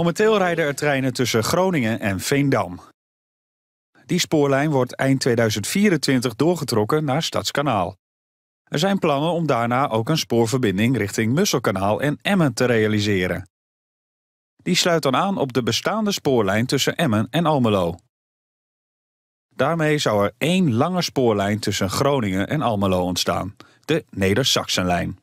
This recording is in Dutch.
Momenteel rijden er treinen tussen Groningen en Veendam. Die spoorlijn wordt eind 2024 doorgetrokken naar Stadskanaal. Er zijn plannen om daarna ook een spoorverbinding richting Musselkanaal en Emmen te realiseren. Die sluit dan aan op de bestaande spoorlijn tussen Emmen en Almelo. Daarmee zou er één lange spoorlijn tussen Groningen en Almelo ontstaan, de Neder-Saxenlijn.